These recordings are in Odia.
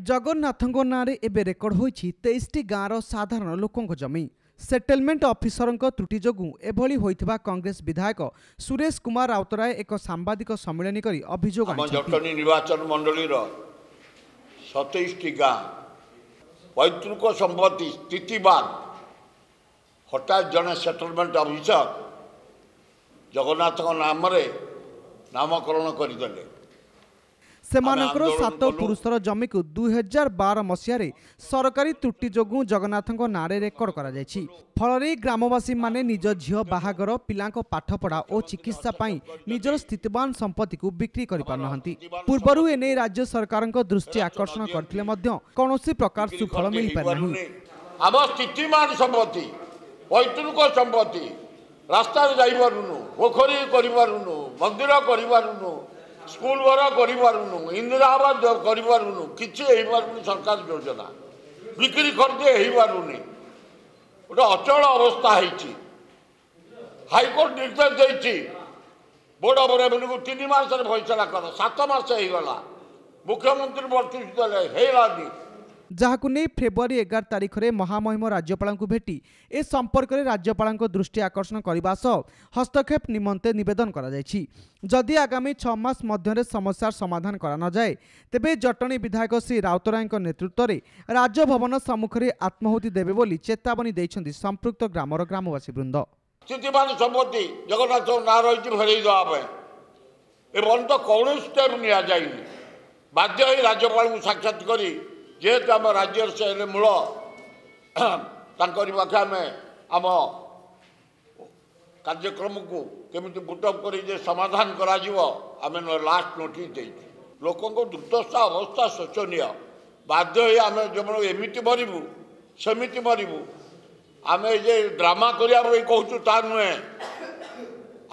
ଜଗନ୍ନାଥଙ୍କ ନାଁରେ ଏବେ ରେକର୍ଡ ହୋଇଛି ତେଇଶଟି ଗାଁର ସାଧାରଣ ଲୋକଙ୍କ ଜମି ସେଟେଲମେଣ୍ଟ ଅଫିସରଙ୍କ ତ୍ରୁଟି ଯୋଗୁଁ ଏଭଳି ହୋଇଥିବା କଂଗ୍ରେସ ବିଧାୟକ ସୁରେଶ କୁମାର ରାଉତରାୟ ଏକ ସାମ୍ବାଦିକ ସମ୍ମିଳନୀ କରି ଅଭିଯୋଗ ଜଟଣୀ ନିର୍ବାଚନ ମଣ୍ଡଳୀର ସତେଇଶଟି ଗାଁ ପୈତୃକ ସମ୍ପତ୍ତି ସ୍ଥିତି ବାଦ ହଠାତ୍ ଜଣେ ସେଟେଲମେଣ୍ଟ ଅଫିସର ଜଗନ୍ନାଥଙ୍କ ନାମରେ ନାମକରଣ କରିଦେଲେ ସେମାନଙ୍କର ସାତ ପୁରୁଷର ଜମିକୁ ଦୁଇ ହଜାର ବାର ମସିହାରେ ସରକାରୀ ତ୍ରୁଟି ଯୋଗୁଁ ଜଗନ୍ନାଥଙ୍କ ନାଁରେ ରେକର୍ଡ କରାଯାଇଛି ଫଳରେ ଗ୍ରାମବାସୀମାନେ ନିଜ ଝିଅ ବାହାଘର ପିଲାଙ୍କ ପାଠପଢ଼ା ଓ ଚିକିତ୍ସା ପାଇଁ ନିଜର ସ୍ଥିତିବାନ ସମ୍ପତ୍ତିକୁ ବିକ୍ରି କରିପାରୁନାହାନ୍ତି ପୂର୍ବରୁ ଏନେଇ ରାଜ୍ୟ ସରକାରଙ୍କ ଦୃଷ୍ଟି ଆକର୍ଷଣ କରିଥିଲେ ମଧ୍ୟ କୌଣସି ପ୍ରକାର ସୁଫଳ ମିଳିପାରୁନାହିଁ ଆମ ସ୍ଥିତିମାନ ସମ୍ପତ୍ତି ପୈତୃକ ସମ୍ପତ୍ତି ରାସ୍ତାରେ ଯାଇପାରୁନୁ ପୋଖରୀ କରିପାରୁନୁ ମନ୍ଦିର କରିପାରୁନୁ ସ୍କୁଲ ଘର କରିପାରୁନୁ ଇନ୍ଦିରାବାଦ କରିପାରୁନୁ କିଛି ହେଇପାରୁନି ସରକାର ଯୋଜନା ବିକ୍ରି କରିଦିଏ ହେଇପାରୁନି ଗୋଟେ ଅଚଳ ଅବସ୍ଥା ହେଇଛି ହାଇକୋର୍ଟ ନିର୍ଦ୍ଦେଶ ଦେଇଛି ବୋର୍ଡ଼ ଅଫ୍ ରେଭେନ୍ୟୁକୁ ତିନି ମାସରେ ଫଇସଲା କର ସାତ ମାସ ହେଇଗଲା ମୁଖ୍ୟମନ୍ତ୍ରୀ ଦେଲେ ହେଇଗଲାନି ଯାହାକୁ ନେଇ ଫେବୃଆରୀ ଏଗାର ତାରିଖରେ ମହାମହିମ ରାଜ୍ୟପାଳଙ୍କୁ ଭେଟି ଏ ସମ୍ପର୍କରେ ରାଜ୍ୟପାଳଙ୍କ ଦୃଷ୍ଟି ଆକର୍ଷଣ କରିବା ସହ ହସ୍ତକ୍ଷେପ ନିମନ୍ତେ ନିବେଦନ କରାଯାଇଛି ଯଦି ଆଗାମୀ ଛଅ ମାସ ମଧ୍ୟରେ ସମସ୍ୟାର ସମାଧାନ କରାନଯାଏ ତେବେ ଜଟଣୀ ବିଧାୟକ ଶ୍ରୀ ରାଉତରାୟଙ୍କ ନେତୃତ୍ୱରେ ରାଜଭବନ ସମ୍ମୁଖରେ ଆତ୍ମାହୁତି ଦେବେ ବୋଲି ଚେତାବନୀ ଦେଇଛନ୍ତି ସମ୍ପୃକ୍ତ ଗ୍ରାମର ଗ୍ରାମବାସୀବୃନ୍ଦ ସ୍ଥିତିମାନ ସମ୍ପତ୍ତି ଜଗନ୍ନାଥ ନାଁ ରହିଛି ଫେରେଇ ଦେବା ପାଇଁ ଏ କୌଣସି ଷ୍ଟେପ୍ ନିଆଯାଇନି ବାଧ୍ୟ ହୋଇ ରାଜ୍ୟପାଳଙ୍କୁ ସାକ୍ଷାତ କରି ଯେହେତୁ ଆମ ରାଜ୍ୟର ସେ ମୂଳ ତାଙ୍କରି ପାଖେ ଆମେ ଆମ କାର୍ଯ୍ୟକ୍ରମକୁ କେମିତି ଗୋଟପ କରି ଯେ ସମାଧାନ କରାଯିବ ଆମେ ଲାଷ୍ଟ ନୋଟିସ୍ ଦେଇଛୁ ଲୋକଙ୍କ ଦୁର୍ଦ୍ଦଶା ଅବସ୍ଥା ଶୋଚନୀୟ ବାଧ୍ୟ ହୋଇ ଆମେ ଯେଉଁ ଏମିତି ମରିବୁ ସେମିତି ମରିବୁ ଆମେ ଯେ ଡ୍ରାମା କରିବା ପାଇଁ କହୁଛୁ ତା ନୁହେଁ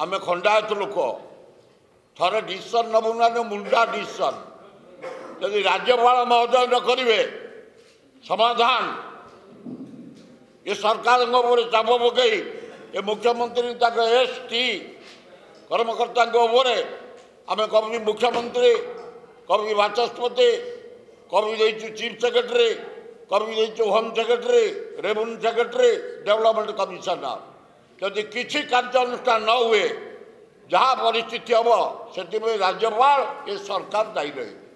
ଆମେ ଖଣ୍ଡାୟତ ଲୋକ ଥରେ ଡିସିସନ୍ ନେବୁ ମୁଣ୍ଡା ଡିସିସନ୍ ଯଦି ରାଜ୍ୟପାଳ ମହୋଦୟ ନ କରିବେ ସମାଧାନ ଏ ସରକାରଙ୍କ ଉପରେ ଚାପ ପକାଇ ଏ ମୁଖ୍ୟମନ୍ତ୍ରୀ ତାଙ୍କ ଏସ୍ ଟି କର୍ମକର୍ତ୍ତାଙ୍କ ଉପରେ ଆମେ କବି ମୁଖ୍ୟମନ୍ତ୍ରୀ କବି ବାଚସ୍ପତି କବି ଦେଇଛୁ ଚିଫ୍ ସେକ୍ରେଟାରୀ କବି ଦେଇଛୁ home secretary revenue secretary development commissioner ଯଦି କିଛି କାର୍ଯ୍ୟାନୁଷ୍ଠାନ ନ ହୁଏ ଯାହା ପରିସ୍ଥିତି ହେବ ସେଥିପାଇଁ ରାଜ୍ୟପାଳ ଏ ସରକାର ଦାୟୀ ରହିବେ